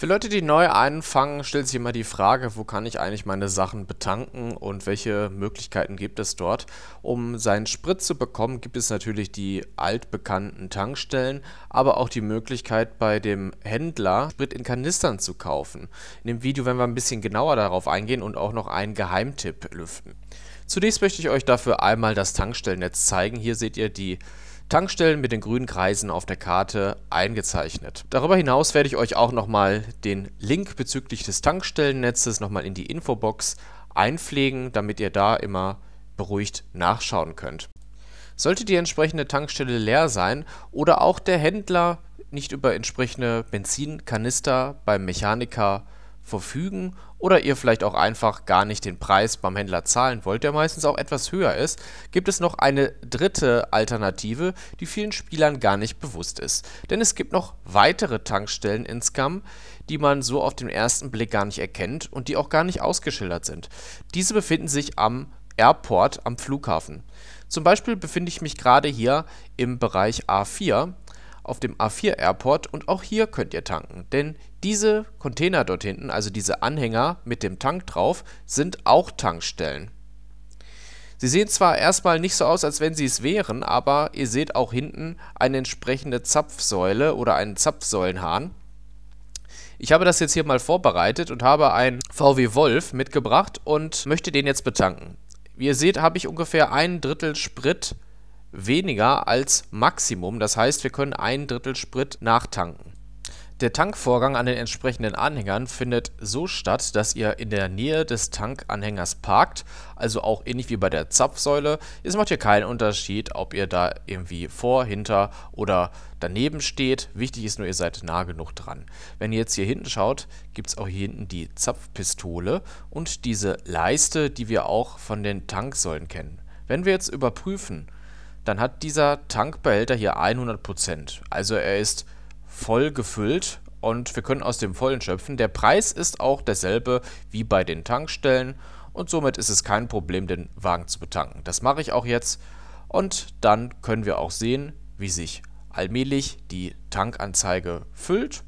Für Leute, die neu anfangen, stellt sich immer die Frage, wo kann ich eigentlich meine Sachen betanken und welche Möglichkeiten gibt es dort? Um seinen Sprit zu bekommen, gibt es natürlich die altbekannten Tankstellen, aber auch die Möglichkeit bei dem Händler Sprit in Kanistern zu kaufen. In dem Video werden wir ein bisschen genauer darauf eingehen und auch noch einen Geheimtipp lüften. Zunächst möchte ich euch dafür einmal das Tankstellennetz zeigen. Hier seht ihr die Tankstellen mit den grünen Kreisen auf der Karte eingezeichnet. Darüber hinaus werde ich euch auch nochmal den Link bezüglich des Tankstellennetzes nochmal in die Infobox einpflegen, damit ihr da immer beruhigt nachschauen könnt. Sollte die entsprechende Tankstelle leer sein oder auch der Händler nicht über entsprechende Benzinkanister beim Mechaniker verfügen oder ihr vielleicht auch einfach gar nicht den Preis beim Händler zahlen wollt, der meistens auch etwas höher ist, gibt es noch eine dritte Alternative, die vielen Spielern gar nicht bewusst ist. Denn es gibt noch weitere Tankstellen in Scam, die man so auf den ersten Blick gar nicht erkennt und die auch gar nicht ausgeschildert sind. Diese befinden sich am Airport am Flughafen. Zum Beispiel befinde ich mich gerade hier im Bereich A4 auf dem A4 Airport und auch hier könnt ihr tanken, denn diese Container dort hinten, also diese Anhänger mit dem Tank drauf, sind auch Tankstellen. Sie sehen zwar erstmal nicht so aus, als wenn sie es wären, aber ihr seht auch hinten eine entsprechende Zapfsäule oder einen Zapfsäulenhahn. Ich habe das jetzt hier mal vorbereitet und habe einen VW Wolf mitgebracht und möchte den jetzt betanken. Wie ihr seht, habe ich ungefähr ein Drittel Sprit weniger als Maximum. Das heißt, wir können ein Drittel Sprit nachtanken. Der Tankvorgang an den entsprechenden Anhängern findet so statt, dass ihr in der Nähe des Tankanhängers parkt, also auch ähnlich wie bei der Zapfsäule. Es macht hier keinen Unterschied, ob ihr da irgendwie vor, hinter oder daneben steht. Wichtig ist nur, ihr seid nah genug dran. Wenn ihr jetzt hier hinten schaut, gibt es auch hier hinten die Zapfpistole und diese Leiste, die wir auch von den Tanksäulen kennen. Wenn wir jetzt überprüfen, dann hat dieser Tankbehälter hier 100%. Also er ist voll gefüllt und wir können aus dem Vollen schöpfen. Der Preis ist auch derselbe wie bei den Tankstellen und somit ist es kein Problem, den Wagen zu betanken. Das mache ich auch jetzt und dann können wir auch sehen, wie sich allmählich die Tankanzeige füllt.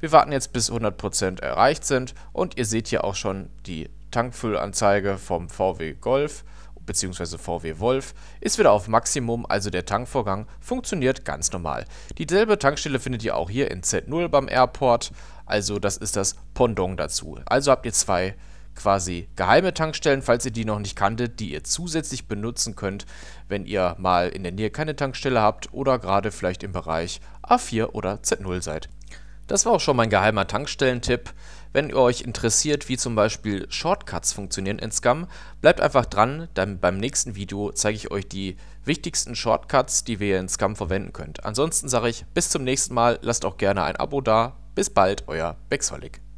Wir warten jetzt bis 100% erreicht sind und ihr seht hier auch schon die Tankfüllanzeige vom VW Golf bzw. VW Wolf ist wieder auf Maximum, also der Tankvorgang funktioniert ganz normal. Dieselbe Tankstelle findet ihr auch hier in Z0 beim Airport, also das ist das Pendant dazu. Also habt ihr zwei quasi geheime Tankstellen, falls ihr die noch nicht kanntet, die ihr zusätzlich benutzen könnt, wenn ihr mal in der Nähe keine Tankstelle habt oder gerade vielleicht im Bereich A4 oder Z0 seid. Das war auch schon mein geheimer Tankstellentipp. Wenn ihr euch interessiert, wie zum Beispiel Shortcuts funktionieren in Scum, bleibt einfach dran, denn beim nächsten Video zeige ich euch die wichtigsten Shortcuts, die wir in Scum verwenden könnt. Ansonsten sage ich bis zum nächsten Mal, lasst auch gerne ein Abo da. Bis bald, euer Bexholic.